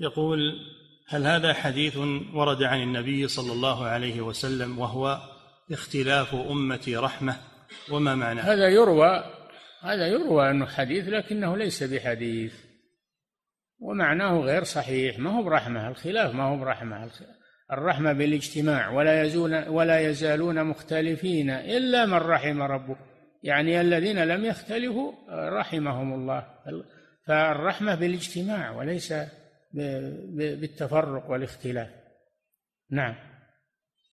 يقول هل هذا حديث ورد عن النبي صلى الله عليه وسلم وهو اختلاف أمتي رحمة وما معناه هذا يروى هذا يروى أنه حديث لكنه ليس بحديث ومعناه غير صحيح ما هو برحمة الخلاف ما هو برحمة الرحمة بالاجتماع ولا يزول ولا يزالون مختلفين إلا من رحم ربك يعني الذين لم يختلفوا رحمهم الله فالرحمة بالاجتماع وليس بالتفرق والاختلاف نعم